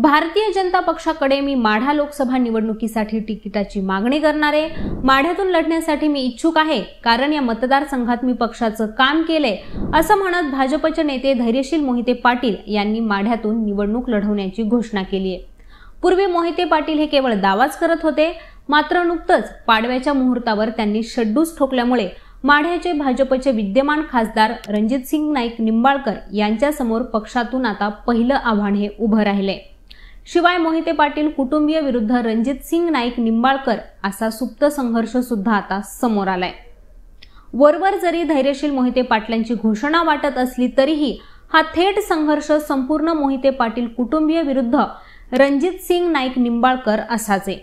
भारतीय जनता पक्षाकडे मी माढा लोकसभा निवडणुकीसाठी तिकिटाची मागणी करणार आहे माढ्यातून लढण्यासाठी मी इच्छुक आहे कारण या मतदारसंघात मी पक्षाचं काम केलंय असं म्हणत भाजपचे नेते धैर्यशील मोहिते पाटील यांनी माढ्यातून निवडणूक लढवण्याची घोषणा केली आहे पूर्वी मोहिते पाटील हे केवळ दावाच करत होते मात्र नुकतंच पाडव्याच्या मुहूर्तावर त्यांनी शड्डूस ठोकल्यामुळे माढ्याचे भाजपचे विद्यमान खासदार रणजितसिंग नाईक निंबाळकर यांच्यासमोर पक्षातून आता पहिलं आव्हान हे उभं राहिले शिवाय मोहिते पाटील कुटुंबीय विरुद्ध रणजित सिंग नाईक निंबाळकर असा सुप्त संघर्ष सुद्धा आता समोर आलाय वरवर जरी धैर्यशील मोहिते पाटलांची घोषणा वाटत असली तरीही हा थेट संघर्ष संपूर्ण मोहिते पाटील कुटुंबीय विरुद्ध रणजित सिंग नाईक निंबाळकर असाच आहे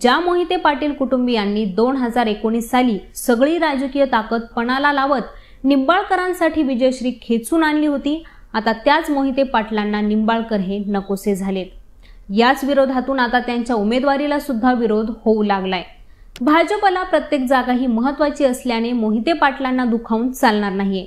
ज्या मोहिते पाटील कुटुंबियांनी दोन हजार एकोणीस साली सगळी राजकीय ताकद पणाला लावत निंबाळकरांसाठी विजयश्री खेचून आणली होती आता त्याच मोहिते पाटलांना निंबाळकर हे नकोसे झालेत याच विरोधातून आता त्यांच्या उमेदवारीला सुद्धा विरोध होऊ लागलाय भाजपला प्रत्येक जागा ही महत्वाची असल्याने मोहिते पाटलांना दुखावून चालणार नाहीये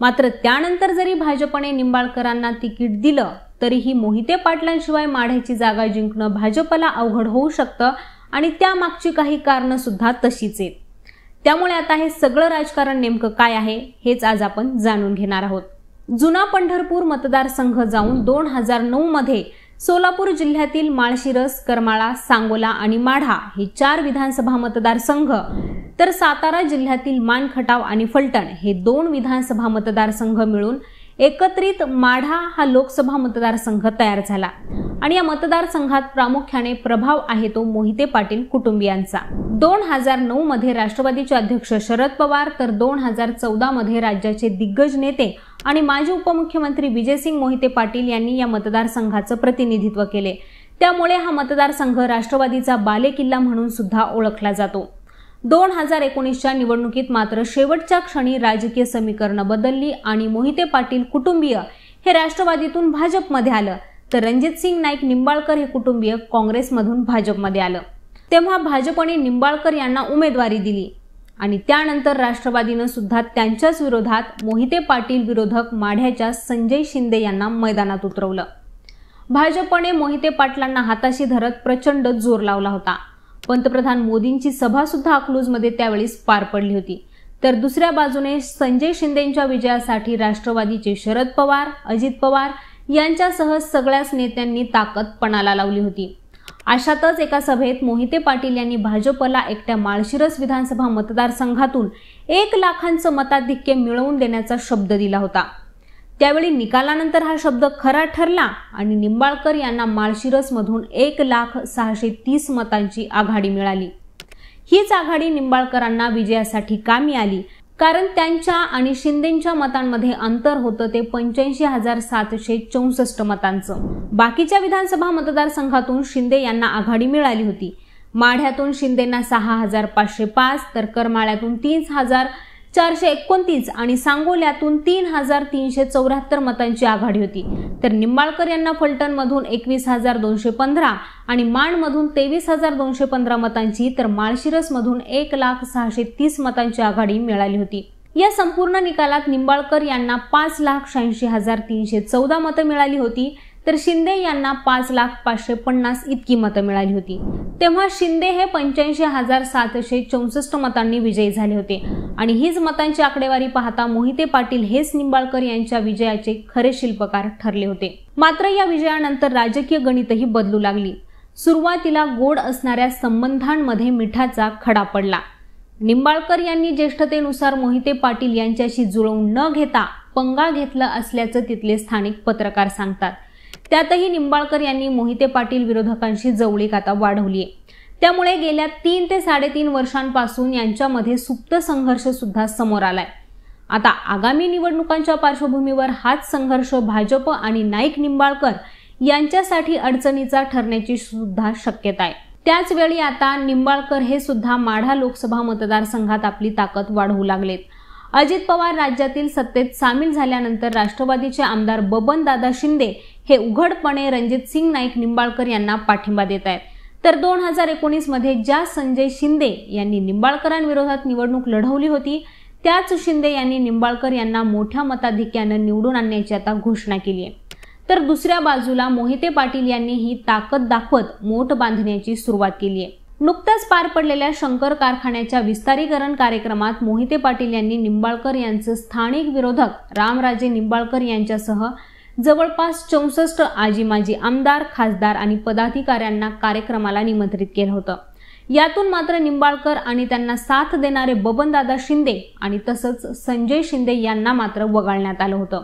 मात्र त्यानंतर जरी भाजपने निंबाळकरांना तिकीट दिलं तरीही मोहिते पाटलांशिवाय माढ्याची जागा जिंकणं भाजपला अवघड होऊ शकतं आणि त्यामागची काही कारणं सुद्धा तशीच आहेत त्यामुळे आता हे सगळं राजकारण नेमकं काय आहे हेच आज आपण जाणून घेणार आहोत जुना पंढरपूर मतदारसंघ जाऊन दोन हजार नऊ मध्ये सोलापूर जिल्ह्यातील माळशिरस करमाळा सांगोला आणि माढा हे चार विधानसभा मतदारसंघ तर सातारा जिल्ह्यातील मानखटाव आणि फलटण हे दोन विधानसभा मतदारसंघ मिळून एकत्रित माढा हा लोकसभा मतदारसंघ तयार झाला आणि या मतदारसंघात प्रामुख्याने प्रभाव आहे तो मोहिते पाटील कुटुंबियांचा दोन हजार नऊ मध्ये राष्ट्रवादीचे अध्यक्ष शरद पवार तर दोन हजार चौदा मध्ये राज्याचे दिग्गज नेते आणि माजी उपमुख्यमंत्री विजयसिंग मोहिते पाटील यांनी या मतदारसंघाचं प्रतिनिधित्व केले त्यामुळे हा मतदारसंघ राष्ट्रवादीचा बालेकिल्ला म्हणून सुद्धा ओळखला जातो दोन हजार एकोणीसच्या निवडणुकीत मात्र शेवटच्या क्षणी राजकीय समीकरणं बदलली आणि मोहिते पाटील कुटुंबीय हे राष्ट्रवादीतून भाजपमध्ये आलं तर रणजितसिंग नाईक निंबाळकर हे कुटुंबीय काँग्रेसमधून भाजपमध्ये आलं तेव्हा भाजपने निंबाळकर यांना उमेदवारी दिली आणि त्यानंतर राष्ट्रवादीनं सुद्धा त्यांच्याच विरोधात मोहिते पाटील विरोधक माढ्याच्या संजय शिंदे यांना मैदानात उतरवलं भाजपने मोहिते पाटलांना हाताशी धरत प्रचंड जोर लावला होता पंतप्रधान मोदींची सभा सुद्धा अकलूजमध्ये त्यावेळी पार पडली होती तर दुसऱ्या बाजूने संजय शिंदेच्या विजयासाठी राष्ट्रवादीचे शरद पवार अजित पवार यांच्यासह सगळ्याच नेत्यांनी ताकद पणाला लावली होती अशातच एका सभेत मोहिते पाटील यांनी भाजपला एकट्या माळशिरस विधानसभा मतदारसंघातून एक लाखांचं मताधिक्य मिळवून देण्याचा शब्द दिला होता त्यावेळी निकालानंतर हा शब्द खरा ठरला आणि निंबाळकर यांना माळशिरसमधून एक लाख सहाशे तीस मतांची आघाडी मिळाली हीच आघाडी निंबाळकरांना विजयासाठी कामी आली कारण त्यांच्या आणि शिंदेच्या मतांमध्ये अंतर होतं ते पंच्याऐंशी हजार सातशे चौसष्ट मतांचं बाकीच्या विधानसभा मतदारसंघातून शिंदे यांना आघाडी मिळाली होती माढ्यातून शिंदेना सहा हजार पाचशे पाच तर करमाळ्यातून तीन हजार चारशे एकोणतीस आणि सांगोल्यातून तीन हजार तीनशे चौऱ्याहत्तर मतांची आघाडी होती तर निंबाळकर यांना फलटण मधून एकवीस हजार दोनशे पंधरा आणि माणमधून तेवीस हजार दोनशे पंधरा मतांची तर माळशिरस मधून एक लाख सहाशे तीस मतांची आघाडी मिळाली होती या संपूर्ण निकालात निंबाळकर यांना पाच लाख शहाऐंशी हजार तीनशे चौदा मतं मिळाली होती तर शिंदे यांना पाच लाख पाचशे पन्नास इतकी मतं मिळाली होती तेव्हा शिंदे हे पंच्याऐंशी हजार सातशे चौसष्ट मतांनी विजयी झाले होते आणि हीच मतांची आकडेवारी पाहता मोहिते पाटील हेच निंबाळकर यांच्या विजयाचे खरे शिल्पकार ठरले होते मात्र या विजयानंतर राजकीय गणितही बदलू लागली सुरुवातीला गोड असणाऱ्या संबंधांमध्ये मिठाचा खडा पडला निंबाळकर यांनी ज्येष्ठतेनुसार मोहिते पाटील यांच्याशी जुळवून न घेता पंगा घेतला असल्याचं तिथले स्थानिक पत्रकार सांगतात त्यातही निंबाळकर यांनी मोहिते पाटील विरोधकांशी जवळीक आता वाढवली आहे त्यामुळे गेल्या तीन ते साडेतीन वर्षांपासून यांच्यामध्ये सुप्त संघर्ष सुद्धा समोर आलाय आता आगामी निवडणुकांच्या पार्श्वभूमीवर हाच संघर्ष भाजप आणि नाईक निंबाळकर यांच्यासाठी अडचणीचा ठरण्याची सुद्धा शक्यता आहे त्याचवेळी आता निंबाळकर हे सुद्धा माढा लोकसभा मतदारसंघात आपली ताकद वाढवू लागलेत अजित पवार राज्यातील सत्तेत सामील झाल्यानंतर राष्ट्रवादीचे आमदार बबन दादा शिंदे हे उघडपणे रणजित सिंग नाईक निंबाळकर यांना पाठिंबा देत आहेत तर दोन हजार एकोणीसमध्ये ज्या संजय शिंदे यांनी निंबाळकरांविरोधात निवडणूक लढवली होती त्याच शिंदे यांनी निंबाळकर यांना मोठ्या मताधिक्यानं निवडून आणण्याची आता घोषणा केली आहे तर दुसऱ्या बाजूला मोहिते पाटील यांनी ही ताकद दाखवत मोठ बांधण्याची सुरुवात केली आहे नुकत्याच पार पडलेल्या शंकर कारखान्याच्या विस्तारीकरण कार्यक्रमात मोहिते पाटील यांनी निंबाळकर यांचं स्थानिक विरोधक रामराजे निंबाळकर यांच्यासह जवळपास चौसष्ट आजी माजी आमदार खासदार आणि पदाधिकाऱ्यांना कार्यक्रमाला निमंत्रित केलं होतं यातून मात्र निंबाळकर आणि त्यांना साथ देणारे बबनदादा शिंदे आणि तसंच संजय शिंदे यांना मात्र वगळण्यात आलं होतं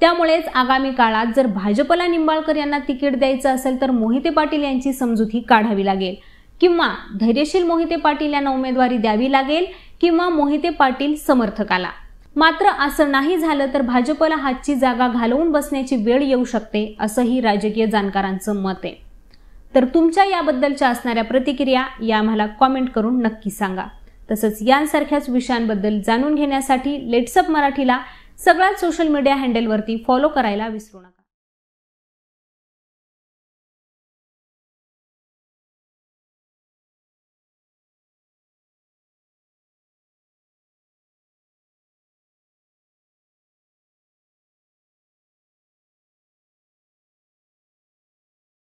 त्यामुळेच आगामी काळात जर भाजपला निंबाळकर यांना तिकीट द्यायचं असेल तर मोहिते पाटील यांची समजुती काढावी लागेल किंवा धैर्यशील मोहिते पाटील यांना उमेदवारी द्यावी लागेल किंवा मोहिते पाटील समर्थकाला मात्र असं नाही झालं तर भाजपला हातची जागा घालवून बसण्याची वेळ येऊ शकते असंही राजकीय जाणकारांचं मत आहे तर तुमच्या याबद्दलच्या असणाऱ्या प्रतिक्रिया या आम्हाला कॉमेंट करून नक्की सांगा तसंच यांसारख्याच विषयांबद्दल जाणून घेण्यासाठी लेट्सअप मराठीला सगळ्याच सोशल मीडिया हँडलवरती फॉलो करायला विसरू नका